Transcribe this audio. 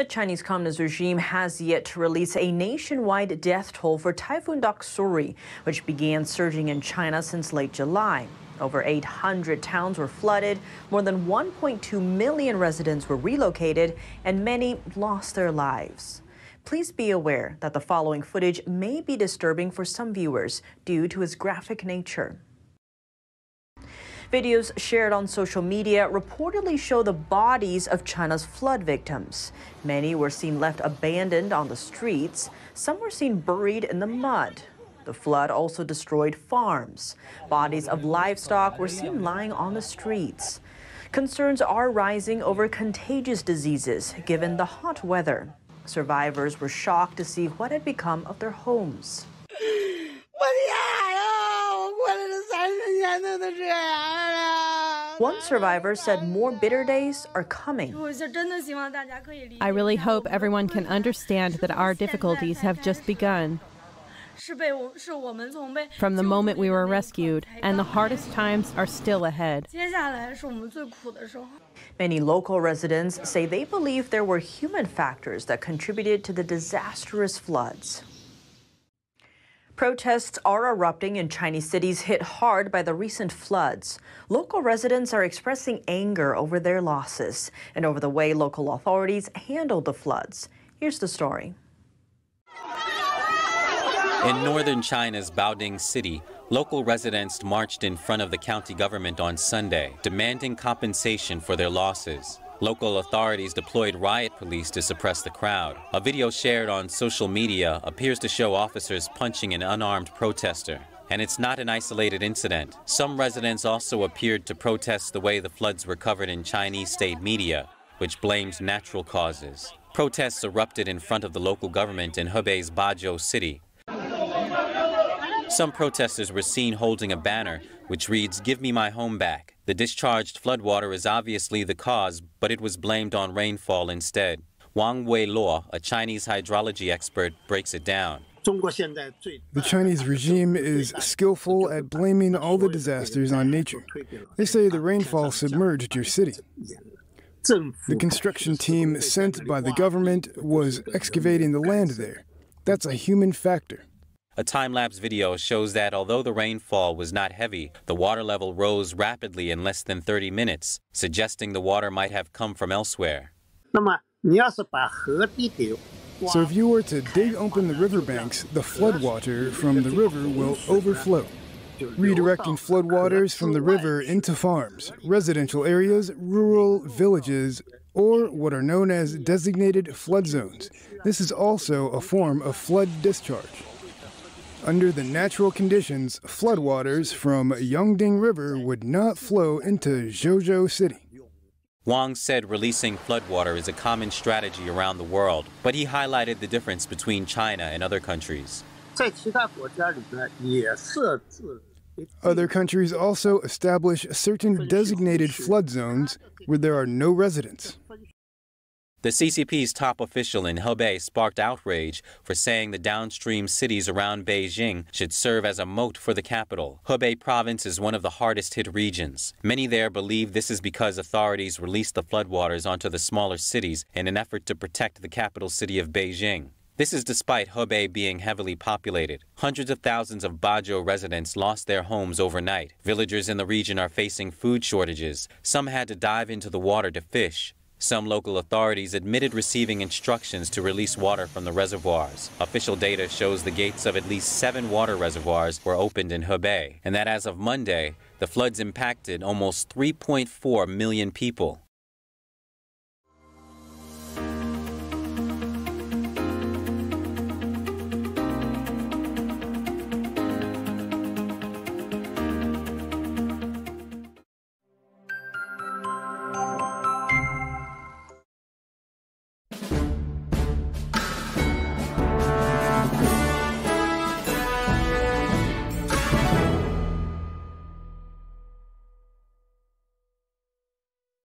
The Chinese Communist regime has yet to release a nationwide death toll for Typhoon Doksuri, which began surging in China since late July. Over 800 towns were flooded, more than 1.2 million residents were relocated, and many lost their lives. Please be aware that the following footage may be disturbing for some viewers due to its graphic nature. Videos shared on social media reportedly show the bodies of China's flood victims. Many were seen left abandoned on the streets. Some were seen buried in the mud. The flood also destroyed farms. Bodies of livestock were seen lying on the streets. Concerns are rising over contagious diseases given the hot weather. Survivors were shocked to see what had become of their homes. One survivor said more bitter days are coming. I really hope everyone can understand that our difficulties have just begun. From the moment we were rescued, and the hardest times are still ahead. Many local residents say they believe there were human factors that contributed to the disastrous floods. Protests are erupting in Chinese cities hit hard by the recent floods. Local residents are expressing anger over their losses and over the way local authorities handled the floods. Here's the story. In northern China's Baoding city, local residents marched in front of the county government on Sunday, demanding compensation for their losses. Local authorities deployed riot police to suppress the crowd. A video shared on social media appears to show officers punching an unarmed protester. And it's not an isolated incident. Some residents also appeared to protest the way the floods were covered in Chinese state media, which blames natural causes. Protests erupted in front of the local government in Hebei's Bajo City, some protesters were seen holding a banner which reads, Give me my home back. The discharged floodwater is obviously the cause, but it was blamed on rainfall instead. Wang Wei Luo, a Chinese hydrology expert, breaks it down. The Chinese regime is skillful at blaming all the disasters on nature. They say the rainfall submerged your city. The construction team sent by the government was excavating the land there. That's a human factor. A time-lapse video shows that although the rainfall was not heavy, the water level rose rapidly in less than 30 minutes, suggesting the water might have come from elsewhere. So if you were to dig open the riverbanks, the floodwater from the river will overflow, redirecting floodwaters from the river into farms, residential areas, rural villages, or what are known as designated flood zones. This is also a form of flood discharge. Under the natural conditions, floodwaters from Yongding River would not flow into Zhouzhou City. Wang said releasing floodwater is a common strategy around the world, but he highlighted the difference between China and other countries. Other countries also establish certain designated flood zones where there are no residents. The CCP's top official in Hebei sparked outrage for saying the downstream cities around Beijing should serve as a moat for the capital. Hebei province is one of the hardest hit regions. Many there believe this is because authorities released the floodwaters onto the smaller cities in an effort to protect the capital city of Beijing. This is despite Hebei being heavily populated. Hundreds of thousands of Bajo residents lost their homes overnight. Villagers in the region are facing food shortages. Some had to dive into the water to fish. Some local authorities admitted receiving instructions to release water from the reservoirs. Official data shows the gates of at least seven water reservoirs were opened in Hebei, and that as of Monday, the floods impacted almost 3.4 million people.